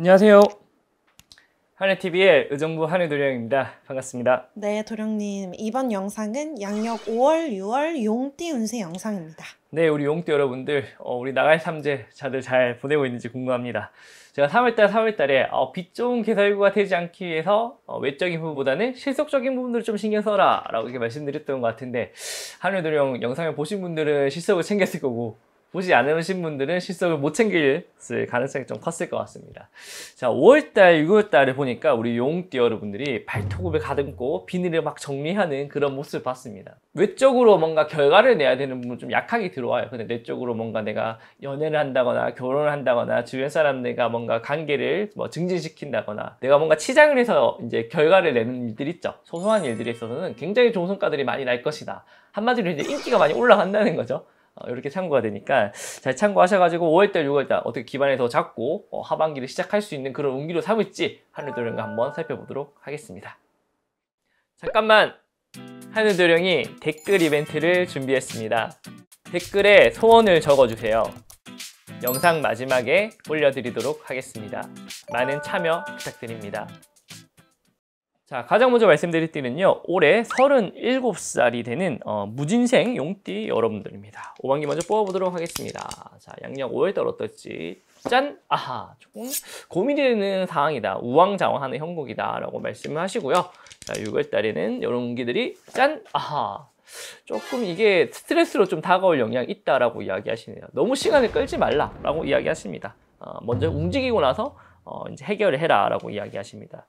안녕하세요. 한해TV의 의정부 한해도령입니다. 반갑습니다. 네, 도령님. 이번 영상은 양력 5월, 6월 용띠 운세 영상입니다. 네, 우리 용띠 여러분들, 어, 우리 나갈 삼재 자들 잘 보내고 있는지 궁금합니다. 제가 3월달, 4월달에 어, 빛 좋은 개설구가 되지 않기 위해서 어, 외적인 부분보다는 실속적인 부분들을 좀 신경 써라 라고 이렇게 말씀드렸던 것 같은데 한해도령 영상을 보신 분들은 실속을 챙겼을 거고 보지 않으신 분들은 실속을못 챙길 가능성이 좀 컸을 것 같습니다. 자, 5월달, 6월달에 보니까 우리 용띠 여러분들이 발톱을 가듬고 비닐을 막 정리하는 그런 모습을 봤습니다. 외적으로 뭔가 결과를 내야 되는 부분 좀 약하게 들어와요. 근데 내적으로 뭔가 내가 연애를 한다거나 결혼을 한다거나 주변 사람들과 뭔가 관계를 뭐 증진시킨다거나 내가 뭔가 치장을 해서 이제 결과를 내는 일들 있죠. 소소한 일들에 있어서는 굉장히 좋은 성과들이 많이 날 것이다. 한마디로 이제 인기가 많이 올라간다는 거죠. 어, 이렇게 참고가 되니까 잘 참고하셔가지고 5월달, 6월달 어떻게 기반해서 잡고 어, 하반기를 시작할 수 있는 그런 운기로 삼을지 하늘도령과 한번 살펴보도록 하겠습니다. 잠깐만! 하늘도령이 댓글 이벤트를 준비했습니다. 댓글에 소원을 적어주세요. 영상 마지막에 올려드리도록 하겠습니다. 많은 참여 부탁드립니다. 자, 가장 먼저 말씀드릴 때는요 올해 37살이 되는 어, 무진생 용띠 여러분들입니다. 5반기 먼저 뽑아보도록 하겠습니다. 자, 양양 5월달 어떨지 짠! 아하, 조금 고민이 되는 상황이다. 우왕좌왕하는 형국이다. 라고 말씀을 하시고요. 자, 6월달에는 이런 운기들이 짠! 아하, 조금 이게 스트레스로 좀 다가올 영향이 있다라고 이야기하시네요. 너무 시간을 끌지 말라라고 이야기하십니다. 어, 먼저 움직이고 나서 어, 이제 해결을 해라라고 이야기하십니다.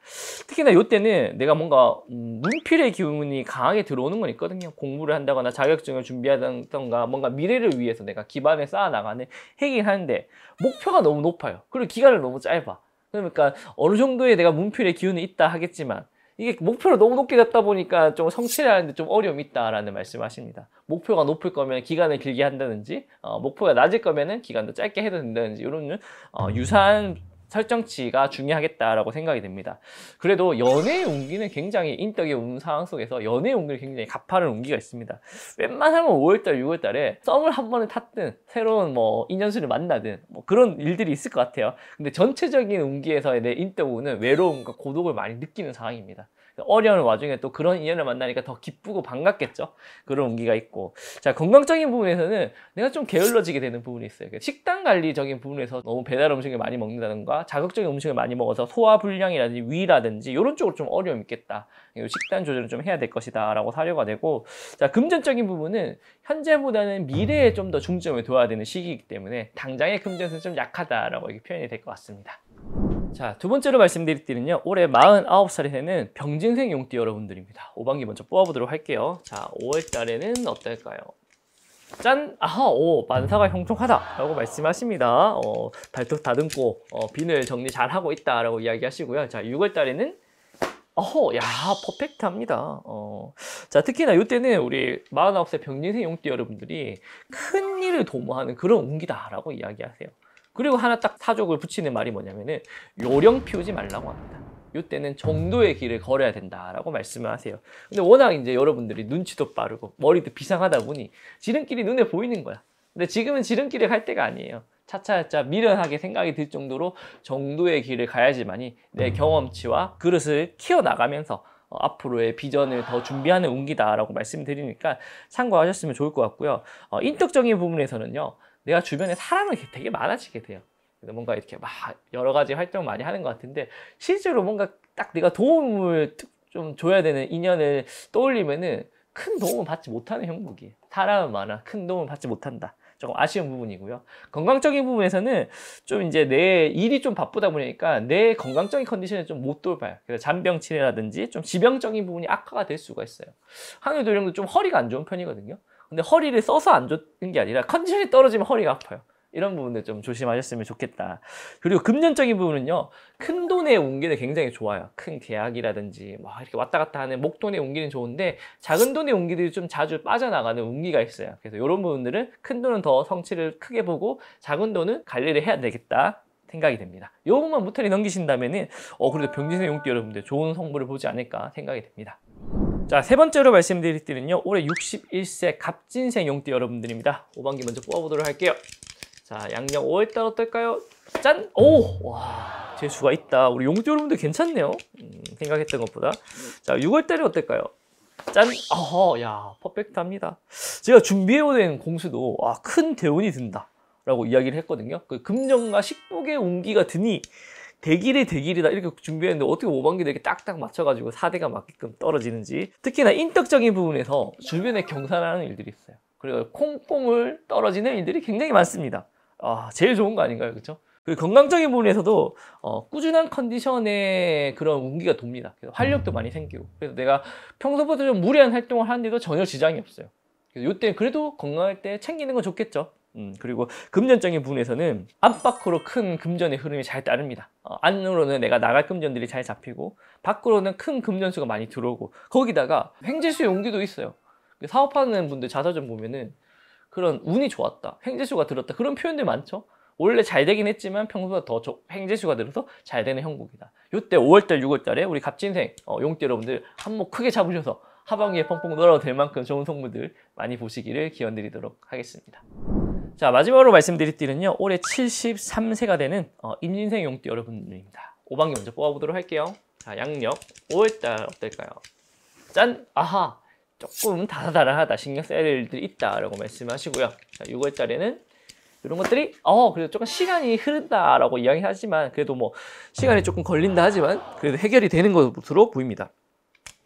특히나 이때는 내가 뭔가 문필의 음, 기운이 강하게 들어오는 건 있거든요. 공부를 한다거나 자격증을 준비하던가 뭔가 미래를 위해서 내가 기반을 쌓아 나가는 해긴 하는데 목표가 너무 높아요. 그리고 기간을 너무 짧아. 그러니까 어느 정도의 내가 문필의 기운이 있다 하겠지만 이게 목표를 너무 높게 잡다 보니까 좀 성취를 하는데 좀 어려움이 있다라는 말씀하십니다. 목표가 높을 거면 기간을 길게 한다든지, 어, 목표가 낮을 거면은 기간도 짧게 해도 된다든지, 이런 어, 유사한 설정치가 중요하겠다라고 생각이 됩니다. 그래도 연애의 운기는 굉장히 인덕의운 상황 속에서 연애의 운기는 굉장히 가파른 운기가 있습니다. 웬만하면 5월달, 6월달에 썸을 한번에 탔든 새로운 뭐 인연수를 만나든 뭐 그런 일들이 있을 것 같아요. 근데 전체적인 운기에서의 내 인덕 운은 외로움과 고독을 많이 느끼는 상황입니다. 어려운 와중에 또 그런 인연을 만나니까 더 기쁘고 반갑겠죠. 그런 운기가 있고. 자, 건강적인 부분에서는 내가 좀 게을러지게 되는 부분이 있어요. 그 식단 관리적인 부분에서 너무 배달 음식을 많이 먹는다든가 자극적인 음식을 많이 먹어서 소화 불량이라든지 위라든지 이런 쪽으로 좀 어려움이 있겠다. 식단 조절을 좀 해야 될 것이다 라고 사료가 되고 자 금전적인 부분은 현재보다는 미래에 좀 더 중점을 둬야 되는 시기이기 때문에 당장의 금전은 좀 약하다라고 표현이 될 것 같습니다. 자, 두 번째로 말씀드릴 때는요 올해 49살이 되는 병진생 용띠 여러분들입니다. 5반기 먼저 뽑아보도록 할게요. 자, 5월 달에는 어떨까요? 짠! 아하! 오! 만사가 형통하다! 라고 말씀하십니다. 어, 발톱 다듬고 어, 비늘 정리 잘하고 있다 라고 이야기하시고요. 자, 6월 달에는 어허! 야! 퍼펙트합니다. 어, 자, 특히나 이때는 우리 49세 병진생 용띠 여러분들이 큰일을 도모하는 그런 운기다 라고 이야기하세요. 그리고 하나 딱 사족을 붙이는 말이 뭐냐면은 요령 피우지 말라고 합니다. 이때는 정도의 길을 걸어야 된다라고 말씀을 하세요. 근데 워낙 이제 여러분들이 눈치도 빠르고 머리도 비상하다 보니 지름길이 눈에 보이는 거야. 근데 지금은 지름길에갈 때가 아니에요. 차차차 미련하게 생각이 들 정도로 정도의 길을 가야지만이 내 음. 경험치와 그릇을 키워나가면서 어, 앞으로의 비전을 더 준비하는 운기다라고 말씀드리니까 참고하셨으면 좋을 것 같고요. 어, 인격적인 부분에서는요. 내가 주변에 사람을 되게 많아지게 돼요. 뭔가 이렇게 막 여러 가지 활동 많이 하는 것 같은데 실제로 뭔가 딱 내가 도움을 좀 줘야 되는 인연을 떠올리면은 큰 도움을 받지 못하는 형국이에요. 사람은 많아 큰 도움을 받지 못한다. 조금 아쉬운 부분이고요. 건강적인 부분에서는 좀 이제 내 일이 좀 바쁘다 보니까 내 건강적인 컨디션을 좀 못 돌봐요. 그래서 잔병 치레라든지 좀 지병적인 부분이 악화가 될 수가 있어요. 한우도 이도좀 허리가 안 좋은 편이거든요. 근데 허리를 써서 안 좋은 게 아니라 컨디션이 떨어지면 허리가 아파요. 이런 부분들 좀 조심하셨으면 좋겠다. 그리고 금전적인 부분은요. 큰 돈의 옮기는 굉장히 좋아요. 큰 계약이라든지 막 이렇게 왔다 갔다 하는 목돈의 옮기는 좋은데 작은 돈의 옮기들이 좀 자주 빠져나가는 옮기가 있어요. 그래서 이런 부분들은 큰 돈은 더 성취를 크게 보고 작은 돈은 관리를 해야 되겠다. 생각이 됩니다. 이 부분만 무탈이 넘기신다면은 어 그래도 병진의 용띠 여러분들 좋은 성부를 보지 않을까 생각이 됩니다. 자, 세 번째로 말씀드릴 때는요 올해 61세 갑진생 용띠 여러분들입니다. 5반기 먼저 뽑아보도록 할게요. 자, 양력 5월달 어떨까요? 짠! 오! 와, 재수가 있다. 우리 용띠 여러분들 괜찮네요. 음, 생각했던 것보다. 자, 6월달이 어떨까요? 짠! 어허, 야, 퍼펙트합니다. 제가 준비해오는 공수도 와, 큰 대운이 든다. 라고 이야기를 했거든요. 그 금전과 식복의 온기가 드니 대길이 대길이다 이렇게 준비했는데 어떻게 5반기도 이렇게 딱딱 맞춰가지고 4대가 맞게끔 떨어지는지 특히나 인덕적인 부분에서 주변에 경사나는 일들이 있어요 그리고 콩콩을 떨어지는 일들이 굉장히 많습니다 아 제일 좋은 거 아닌가요 그쵸 그리고 건강적인 부분에서도 어, 꾸준한 컨디션의 그런 운기가 돕니다 그래서 활력도 음. 많이 생기고 그래서 내가 평소보다 좀 무리한 활동을 하는데도 전혀 지장이 없어요 그래서 이때 그래도 건강할 때 챙기는 건 좋겠죠 음, 그리고 금전적인 부분에서는 안팎으로 큰 금전의 흐름이 잘 따릅니다. 어, 안으로는 내가 나갈 금전들이 잘 잡히고 밖으로는 큰 금전수가 많이 들어오고 거기다가 횡재수의 용기도 있어요. 사업하는 분들 자사 좀 보면은 그런 운이 좋았다, 횡재수가 들었다 그런 표현들 많죠. 원래 잘 되긴 했지만 평소보다 더 저, 횡재수가들어서잘 되는 형국이다. 이때 5월달, 6월달에 우리 갑진생 어, 용띠 여러분들 한몫 크게 잡으셔서 하반기에 펑펑 놀아도 될 만큼 좋은 성분들 많이 보시기를 기원드리도록 하겠습니다. 자 마지막으로 말씀드릴 띠는요 올해 73세가 되는 어, 임진생 용띠 여러분입니다 5방기 먼저 뽑아보도록 할게요 자 양력 5월달 어떨까요? 짠! 아하! 조금 다다다하다 신경 써야 될 일들이 있다라고 말씀하시고요 자 6월달에는 이런 것들이 어 그래도 조금 시간이 흐른다라고 이야기하지만 그래도 뭐 시간이 조금 걸린다 하지만 그래도 해결이 되는 것으로 보입니다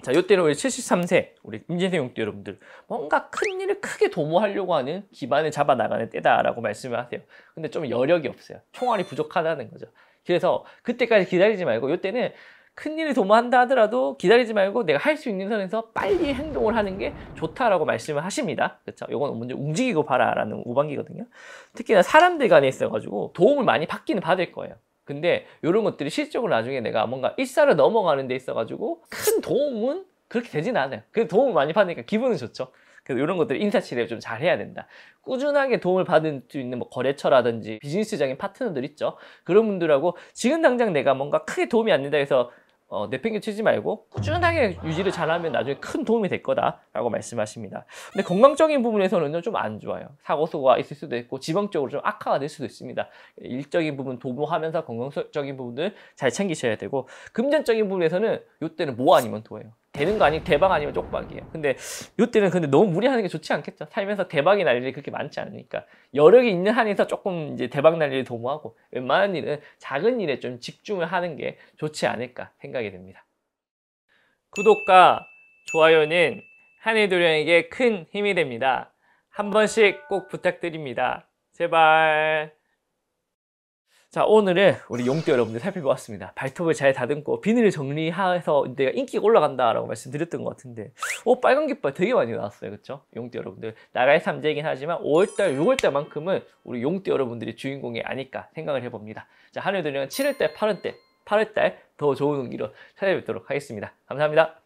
자, 이때는 우리 73세, 우리 임진생 용띠 여러분들 뭔가 큰 일을 크게 도모하려고 하는 기반을 잡아 나가는 때다라고 말씀을 하세요. 근데 좀 여력이 없어요. 총알이 부족하다는 거죠. 그래서 그때까지 기다리지 말고 이때는 큰 일을 도모한다 하더라도 기다리지 말고 내가 할 수 있는 선에서 빨리 행동을 하는 게 좋다라고 말씀을 하십니다. 그렇죠? 이건 먼저 움직이고 봐라라는 우반기거든요 특히나 사람들 간에 있어가지고 도움을 많이 받기는 받을 거예요. 근데 이런 것들이 실적으로 나중에 내가 뭔가 일사를 넘어가는 데 있어가지고 큰 도움은 그렇게 되진 않아요. 그 도움을 많이 받으니까 기분은 좋죠. 그래서 이런 것들 인사 치레를 좀 잘해야 된다. 꾸준하게 도움을 받을 수 있는 뭐 거래처라든지 비즈니스적인 파트너들 있죠. 그런 분들하고 지금 당장 내가 뭔가 크게 도움이 안 된다 해서 어, 내팽개치지 말고 꾸준하게 유지를 잘하면 나중에 큰 도움이 될 거다라고 말씀하십니다. 근데 건강적인 부분에서는 좀 안 좋아요. 사고수가 있을 수도 있고 지방적으로 좀 악화가 될 수도 있습니다. 일적인 부분 도모하면서 건강적인 부분을 잘 챙기셔야 되고 금전적인 부분에서는 이때는 뭐 아니면 도예요. 되는 거 아니 대박 아니면 쪽박이에요. 근데 이때는 근데 너무 무리하는 게 좋지 않겠죠. 살면서 대박이 날 일이 그렇게 많지 않으니까 여력이 있는 한에서 조금 이제 대박 날 일을 도모하고 웬만한 일은 작은 일에 좀 집중을 하는 게 좋지 않을까 생각이 됩니다 구독과 좋아요는 한해도령에게 큰 힘이 됩니다. 한 번씩 꼭 부탁드립니다. 제발. 자 오늘은 우리 용띠 여러분들 살펴보았습니다 발톱을 잘 다듬고 비닐을 정리해서 내가 인기가 올라간다 라고 말씀드렸던 것 같은데 오 빨간 깃발 되게 많이 나왔어요 그쵸 용띠 여러분들 나갈 삼재이긴 하지만 5월달 6월달만큼은 우리 용띠 여러분들이 주인공이 아닐까 생각을 해봅니다 자 한해들은 7월달 8월달 8월달 더 좋은 운기로 찾아뵙도록 하겠습니다 감사합니다